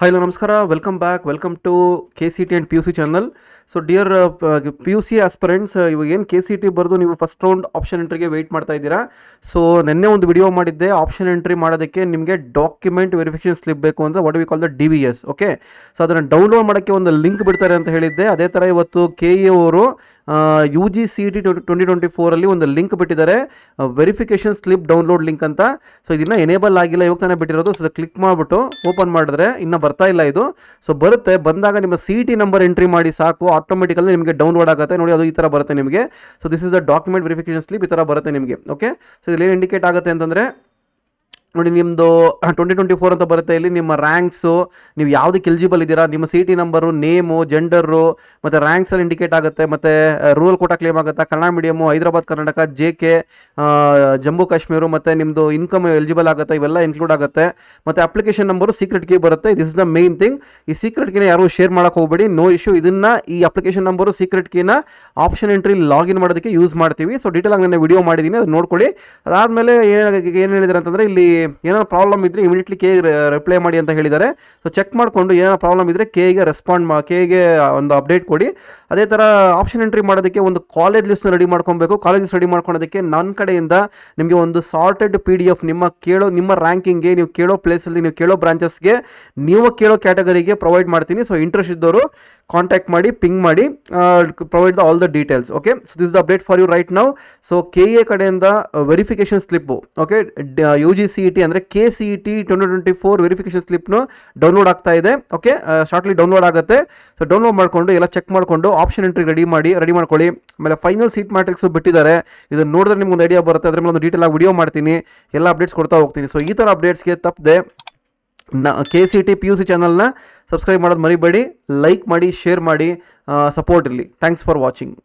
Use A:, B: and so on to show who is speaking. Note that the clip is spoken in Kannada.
A: ಹಲೋ ನಮಸ್ಕಾರ welcome back welcome to K C T and P U C channel so dear P U C aspirants ಇವಾಗ ಏನು ಕೆ ಸಿ ಟಿ ಬರೆದು ನೀವು ಫಸ್ಟ್ ರೌಂಡ್ ಆಪ್ಷನ್ ಎಂಟ್ರಿಗೆ ವೆಯ್ಟ್ ಮಾಡ್ತಾ ಇದ್ದೀರಾ ಸೊ ನಿನ್ನೆ ಒಂದು ವಿಡಿಯೋ ಮಾಡಿದ್ದೆ ಆಪ್ಷನ್ ಎಂಟ್ರಿ ಮಾಡೋದಕ್ಕೆ ನಿಮಗೆ ಡಾಕ್ಯುಮೆಂಟ್ ವೆರಿಫಿಕೇಷನ್ ಸ್ಲಿಪ್ ಬೇಕು ಅಂತ what we call the D V S okay so ಅದನ್ನು ಡೌನ್ಲೋಡ್ ಮಾಡೋಕ್ಕೆ ಒಂದು ಲಿಂಕ್ ಬಿಡ್ತಾರೆ ಅಂತ ಹೇಳಿದ್ದೆ ಅದೇ ಥರ ಇವತ್ತು ಕೆ ಎ e ಅವರು U G C T twenty twenty ಫೋರಲ್ಲಿ ಒಂದು ಲಿಂಕ್ ಬಿಟ್ಟಿದ್ದಾರೆ ವೆರಿಫಿಕೇಷನ್ ಸ್ಲಿಪ್ ಡೌನ್ಲೋಡ್ ಲಿಂಕ್ ಅಂತ ಸೊ ಇದನ್ನು ಎನೇಬಲ್ ಆಗಿಲ್ಲ ಇವಾಗ ತಾನೇ ಬಿಟ್ಟಿರೋದು ಸೊ ಕ್ಲಿಕ್ ಮಾಡಿಬಿಟ್ಟು ಓಪನ್ ಮಾಡಿದ್ರೆ ಇನ್ನೂ ಬರ್ತಾ ಇಲ್ಲ ಇದು ಸೊ ಬರುತ್ತೆ ಬಂದಾಗ ನಿಮ್ಮ ಸಿ ಟಿ ನಂಬರ್ ಎಂಟ್ರಿ ಮಾಡಿ ಸಾಕು ಆಟೋಮೆಟಿಕಲ್ಲಿ ನಿಮಗೆ ಡೌನ್ಲೋಡ್ ಆಗುತ್ತೆ ನೋಡಿ ಅದು ಈ ಥರ ಬರುತ್ತೆ ನಿಮಗೆ so this is the document verification slip ಈ ಥರ ಬರುತ್ತೆ ನಿಮಗೆ ಓಕೆ ಸೊ ಇಲ್ಲಿ ಇಂಡಿಕೇಟ್ ಆಗುತ್ತೆ ಅಂತಂದರೆ ನೋಡಿ ನಿಮ್ಮದು ಟ್ವೆಂಟಿ ಟ್ವೆಂಟಿ ಫೋರ್ ಅಂತ ಬರುತ್ತೆ ಇಲ್ಲಿ ನಿಮ್ಮ ರ್ಯಾಂಕ್ಸು ನೀವು ಯಾವುದಕ್ಕೆ ಎಲಿಜಿಬಲ್ ಇದ್ದೀರಾ ನಿಮ್ಮ C T number name gender ಮತ್ತು ರ್ಯಾಂಕ್ಸಲ್ಲಿ ಇಂಡಿಕೇಟ್ ಆಗುತ್ತೆ ಮತ್ತು ರೂರಲ್ ಕೋಟ ಕ್ಲೇಮ್ ಆಗುತ್ತೆ Kannada medium Hyderabad Karnataka J K Jammu Kashmir ಮತ್ತು ನಿಮ್ಮದು ಇನ್ಕಮ್ ಎಲಿಜಿಬಲ್ ಆಗುತ್ತೆ ಇವೆಲ್ಲ ಇನ್ಕ್ಲೂಡ್ ಆಗುತ್ತೆ ಮತ್ತು ಅಪ್ಲಿಕೇಶನ್ ನಂಬರು ಸೀಕ್ರೆಟ್ ಕೀ ಬರುತ್ತೆ this is the main thing ಈ ಸೀಕ್ರೆಟ್ ಕೀನ ಯಾರು ಶೇರ್ ಮಾಡೋಕ್ಕೆ ಹೋಗಬೇಡಿ ನೋ ಇಶ್ಯೂ ಇದನ್ನು ಈ ಅಪ್ಲಿಕೇಶನ್ ನಂಬರು ಸೀಕ್ರೆಟ್ ಕೀನ ಆಪ್ಷನ್ ಎಂಟ್ರಿ ಲಾಗಿನ್ ಮಾಡೋದಕ್ಕೆ ಯೂಸ್ ಮಾಡ್ತೀವಿ ಸೊ ಆಗಿ ನಾನು ವಿಡಿಯೋ ಮಾಡಿದ್ದೀನಿ ಅದು ನೋಡ್ಕೊಳ್ಳಿ ಅದಾದಮೇಲೆ ಏನು ಏನು ಹೇಳಿದ್ರೆ ಅಂತಂದರೆ ಇಲ್ಲಿ ಏನಾದ್ರು ಪ್ರಾಬ್ಲಮ್ ಇದ್ರೆ ಇಮಿಡಿಯೇಟ್ಲಿ ಕೆಗೆ ರಿಪ್ಲೈ ಮಾಡಿ ಅಂತ ಹೇಳಿದ್ದಾರೆ ಸೊ ಚೆಕ್ ಮಾಡಿಕೊಂಡು ಏನಾದ್ರು ಪ್ರಾಬ್ಲಮ್ ಇದ್ದರೆ ಕೆಗೆ ರೆಸ್ಪಾಂಡ್ ಮಾ ಕೆಗೆ ಒಂದು ಅಪ್ಡೇಟ್ ಕೊಡಿ ಅದೇ ಥರ ಆಪ್ಷನ್ ಎಂಟ್ರಿ ಮಾಡೋದಕ್ಕೆ ಒಂದು ಕಾಲೇಜ್ ಲಿಸ್ಟ್ನ ರೆಡಿ ಮಾಡ್ಕೊಬೇಕು ಲಿಸ್ಟ್ ರೆಡಿ ಮಾಡ್ಕೊಳೋದಕ್ಕೆ ನನ್ನ ಕಡೆಯಿಂದ ನಿಮಗೆ ಒಂದು ಸಾರ್ಟೆಡ್ ಪಿ ಡಿ ಎಫ್ ನಿಮ್ಮ ಕೇಳೋ ನಿಮ್ಮ ರ್ಯಾಂಕಿಂಗ್ಗೆ ನೀವು ಕೇಳೋ ಪ್ಲೇಸಲ್ಲಿ ನೀವು ಕೇಳೋ ಬ್ರಾಂಚಸ್ಗೆ ನೀವು ಕೇಳೋ ಕ್ಯಾಟಗರಿಗೆ ಪ್ರೊವೈಡ್ ಮಾಡ್ತೀನಿ ಸೊ ಇಂಟ್ರೆಸ್ಟ್ ಇದ್ದವರು ಕಾಂಟ್ಯಾಕ್ಟ್ ಮಾಡಿ ಪಿಂಗ್ ಮಾಡಿ provide the all the details okay so this the update for you right ನಾವು ಸೊ ಕೆ ಎ ಕಡೆಯಿಂದ verification slip okay U G C E T ಅಂದರೆ K C E T twenty twenty four verification ಸ್ಲಿಪ್ನು ಡೌನ್ಲೋಡ್ ಆಗ್ತಾ ಇದೆ ಓಕೆ ಶಾರ್ಟ್ಲಿ ಡೌನ್ಲೋಡ್ ಆಗುತ್ತೆ ಸೊ ಡೌನ್ಲೋಡ್ ಮಾಡಿಕೊಂಡು ಎಲ್ಲ ಚೆಕ್ ಮಾಡಿಕೊಂಡು ಆಪ್ಷನ್ ಎಂಟ್ರಿ ರೆಡಿ ಮಾಡಿ ರೆಡಿ ಮಾಡ್ಕೊಳ್ಳಿ ಆಮೇಲೆ ಫೈನಲ್ ಸೀಟ್ ಮ್ಯಾಟ್ರಿಕ್ಸು ಬಿಟ್ಟಿದ್ದಾರೆ ಇದನ್ನು ನೋಡಿದ್ರೆ ನಿಮ್ಗೆ ಒಂದು ಐಡಿಯಾ ಬರುತ್ತೆ ಅದ್ರ ಮೇಲೆ ಒಂದು ಡೀಟೇಲ್ ಆಗಿ ವಿಡಿಯೋ ಮಾಡ್ತೀನಿ ಎಲ್ಲ ಅಪ್ಡೇಟ್ಸ್ ಕೊಡ್ತಾ ಹೋಗ್ತೀನಿ ಸೊ ಈ ಥರ ಅಪ್ಡೇಟ್ಸ್ಗೆ ತಪ್ಪದೆ ನಾ K C T P U C ಚಾನಲ್ನ ಸಬ್ಸ್ಕ್ರೈಬ್ ಮಾಡೋದು ಮರಿಬೇಡಿ ಲೈಕ್ ಮಾಡಿ ಶೇರ್ ಮಾಡಿ ಸಪೋರ್ಟ್ ಇರಲಿ ಥ್ಯಾಂಕ್ಸ್ ಫಾರ್ ವಾಚಿಂಗ್